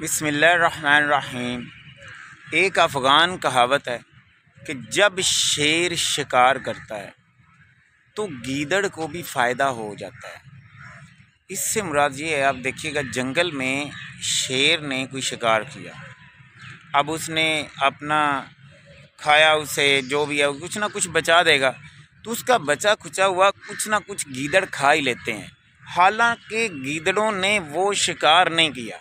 बसमीम एक अफ़गान कहावत है कि जब शेर शिकार करता है तो गीदड़ को भी फ़ायदा हो जाता है इससे मुराद ये है आप देखिएगा जंगल में शेर ने कोई शिकार किया अब उसने अपना खाया उसे जो भी है कुछ ना कुछ बचा देगा तो उसका बचा खुचा हुआ कुछ ना कुछ गीदड़ खा ही लेते हैं हालांकि गीदड़ों ने वो शिकार नहीं किया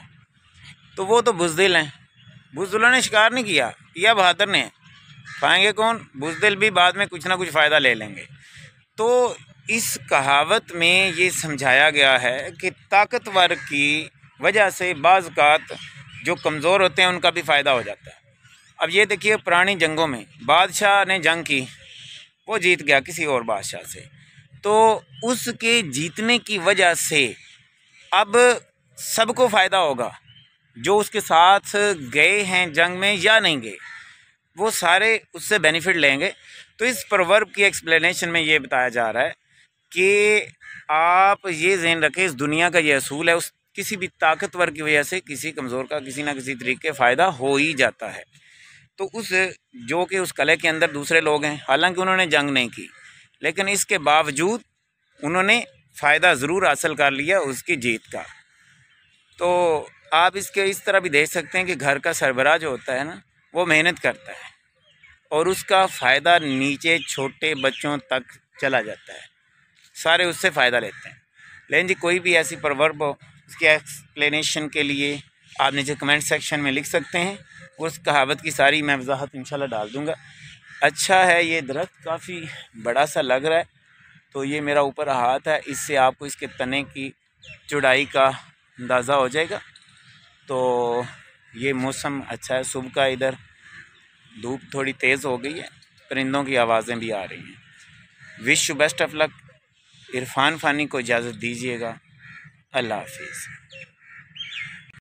तो वो तो बुजदिल हैं बुजदिलों ने शिकार नहीं किया किया बहादुर ने पाएंगे कौन बुजदिल भी बाद में कुछ ना कुछ फ़ायदा ले लेंगे तो इस कहावत में ये समझाया गया है कि ताकतवर की वजह से बाज़ात जो कमज़ोर होते हैं उनका भी फ़ायदा हो जाता है अब ये देखिए पुरानी जंगों में बादशाह ने जंग की वो जीत गया किसी और बादशाह से तो उसके जीतने की वजह से अब सबको फ़ायदा होगा जो उसके साथ गए हैं जंग में या नहीं गए वो सारे उससे बेनिफिट लेंगे तो इस प्रवर्ब की एक्सप्लेनेशन में ये बताया जा रहा है कि आप ये जहन रखें इस दुनिया का ये असूल है उस किसी भी ताकतवर की वजह से किसी कमज़ोर का किसी ना किसी तरीके फ़ायदा हो ही जाता है तो उस जो कि उस कले के अंदर दूसरे लोग हैं हालांकि उन्होंने जंग नहीं की लेकिन इसके बावजूद उन्होंने फ़ायदा ज़रूर हासिल कर लिया उसकी जीत का तो आप इसके इस तरह भी देख सकते हैं कि घर का सरबराह जो होता है ना वो मेहनत करता है और उसका फ़ायदा नीचे छोटे बच्चों तक चला जाता है सारे उससे फ़ायदा लेते हैं लेकिन जी कोई भी ऐसी प्रवर्ब हो उसकी एक्सप्लेनेशन के लिए आप नीचे कमेंट सेक्शन में लिख सकते हैं उस कहावत की सारी मैं वजाहत इंशाल्लाह डाल दूँगा अच्छा है ये दरख्त काफ़ी बड़ा सा लग रहा है तो ये मेरा ऊपर हाथ है इससे आपको इसके तने की चुड़ाई का अंदाज़ा हो जाएगा तो ये मौसम अच्छा है सुबह का इधर धूप थोड़ी तेज़ हो गई है परिंदों की आवाज़ें भी आ रही हैं wish you best of luck Irfan Fani को इजाज़त दीजिएगा अल्लाह हाफिज़